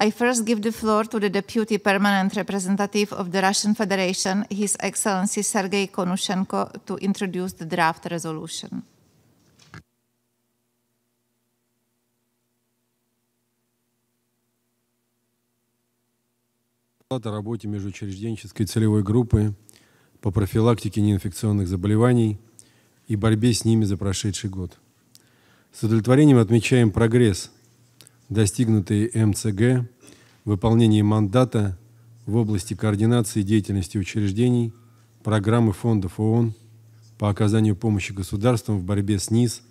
I first give the floor to the Deputy Permanent Representative of the Russian Federation, His Excellency Sergei Konushenko, to introduce the draft resolution. о работе межучрежденческой целевой группы по профилактике неинфекционных заболеваний и борьбе с ними за прошедший год. С удовлетворением отмечаем прогресс – достигнутые МЦГ в выполнении мандата в области координации деятельности учреждений, программы фондов ООН по оказанию помощи государствам в борьбе с НИС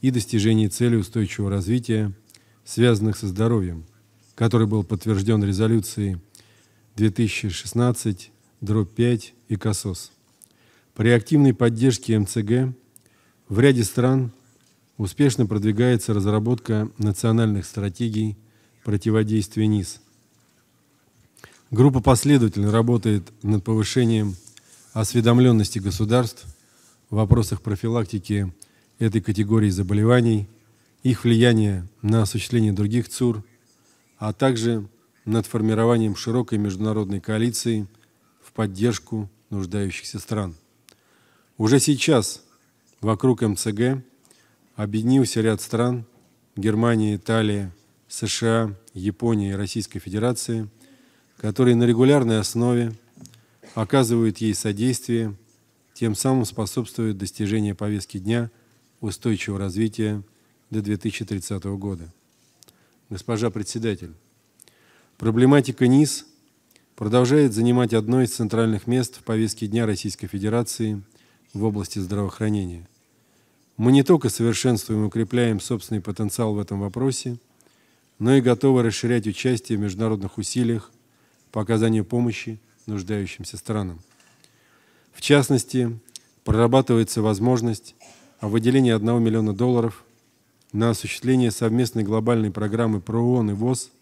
и достижении цели устойчивого развития, связанных со здоровьем, который был подтвержден резолюцией 2016 дробь 5 и КАСОС. При активной поддержке МЦГ в ряде стран Успешно продвигается разработка национальных стратегий противодействия НИС. Группа последовательно работает над повышением осведомленности государств в вопросах профилактики этой категории заболеваний, их влияния на осуществление других ЦУР, а также над формированием широкой международной коалиции в поддержку нуждающихся стран. Уже сейчас вокруг МЦГ – объединился ряд стран – Германия, Италия, США, Япония и Российской Федерации, которые на регулярной основе оказывают ей содействие, тем самым способствуют достижению повестки дня устойчивого развития до 2030 года. Госпожа председатель, проблематика НИС продолжает занимать одно из центральных мест в повестке дня Российской Федерации в области здравоохранения – мы не только совершенствуем и укрепляем собственный потенциал в этом вопросе, но и готовы расширять участие в международных усилиях по оказанию помощи нуждающимся странам. В частности, прорабатывается возможность о выделении 1 миллиона долларов на осуществление совместной глобальной программы ПРООН и ВОЗ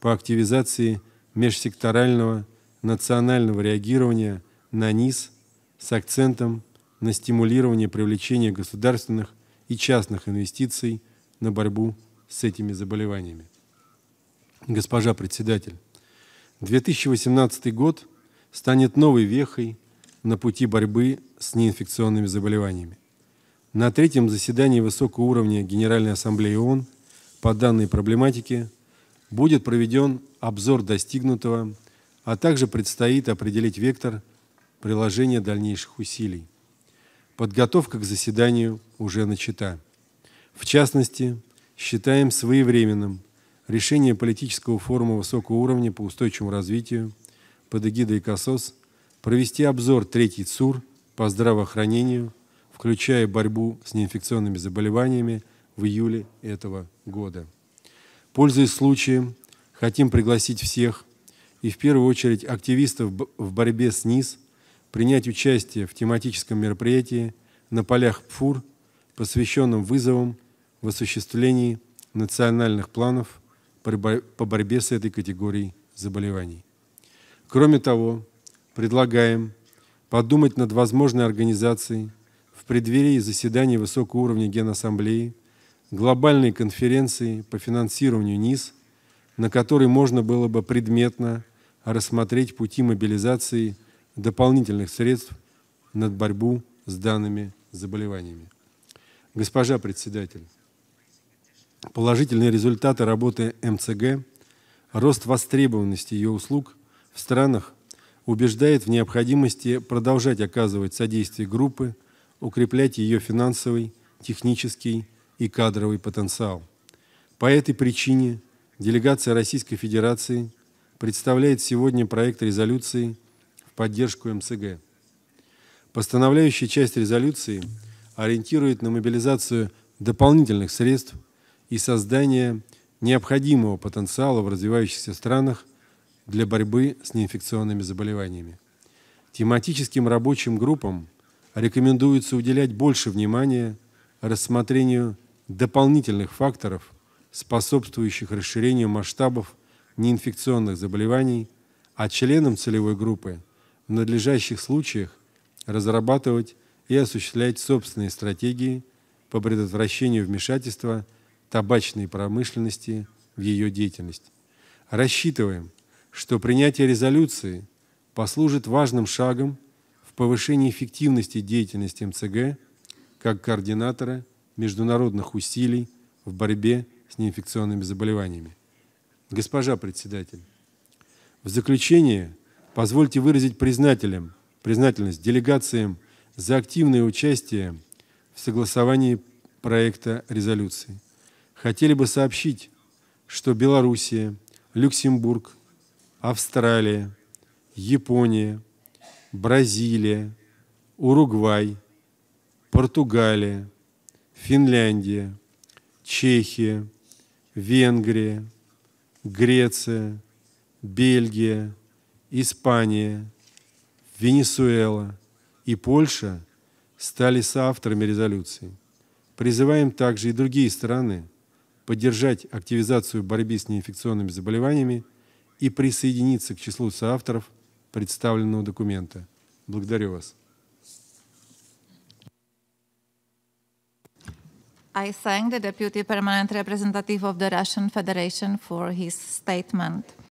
по активизации межсекторального национального реагирования на НИС с акцентом на стимулирование привлечения государственных и частных инвестиций на борьбу с этими заболеваниями. Госпожа председатель, 2018 год станет новой вехой на пути борьбы с неинфекционными заболеваниями. На третьем заседании высокого уровня Генеральной Ассамблеи ООН по данной проблематике будет проведен обзор достигнутого, а также предстоит определить вектор приложения дальнейших усилий. Подготовка к заседанию уже начата. В частности, считаем своевременным решение политического форума высокого уровня по устойчивому развитию под эгидой КАСОС провести обзор третий ЦУР по здравоохранению, включая борьбу с неинфекционными заболеваниями в июле этого года. Пользуясь случаем, хотим пригласить всех и в первую очередь активистов в борьбе с НИС принять участие в тематическом мероприятии на полях ПФУР, посвященном вызовам в осуществлении национальных планов по борьбе с этой категорией заболеваний. Кроме того, предлагаем подумать над возможной организацией в преддверии заседания высокого уровня Генассамблеи глобальной конференции по финансированию НИС, на которой можно было бы предметно рассмотреть пути мобилизации дополнительных средств на борьбу с данными заболеваниями. Госпожа председатель, положительные результаты работы МЦГ, рост востребованности ее услуг в странах убеждает в необходимости продолжать оказывать содействие группы, укреплять ее финансовый, технический и кадровый потенциал. По этой причине делегация Российской Федерации представляет сегодня проект резолюции поддержку МСГ. Постановляющая часть резолюции ориентирует на мобилизацию дополнительных средств и создание необходимого потенциала в развивающихся странах для борьбы с неинфекционными заболеваниями. Тематическим рабочим группам рекомендуется уделять больше внимания рассмотрению дополнительных факторов, способствующих расширению масштабов неинфекционных заболеваний, а членам целевой группы – надлежащих случаях разрабатывать и осуществлять собственные стратегии по предотвращению вмешательства табачной промышленности в ее деятельность. Рассчитываем, что принятие резолюции послужит важным шагом в повышении эффективности деятельности МЦГ как координатора международных усилий в борьбе с неинфекционными заболеваниями. Госпожа председатель, в заключение – Позвольте выразить признателям, признательность делегациям за активное участие в согласовании проекта резолюции. Хотели бы сообщить, что Белоруссия, Люксембург, Австралия, Япония, Бразилия, Уругвай, Португалия, Финляндия, Чехия, Венгрия, Греция, Бельгия – Испания, Венесуэла и Польша стали соавторами резолюции. Призываем также и другие страны поддержать активизацию борьбы с неинфекционными заболеваниями и присоединиться к числу соавторов представленного документа. Благодарю вас. I thank the Deputy Permanent Representative of the Russian Federation for his statement.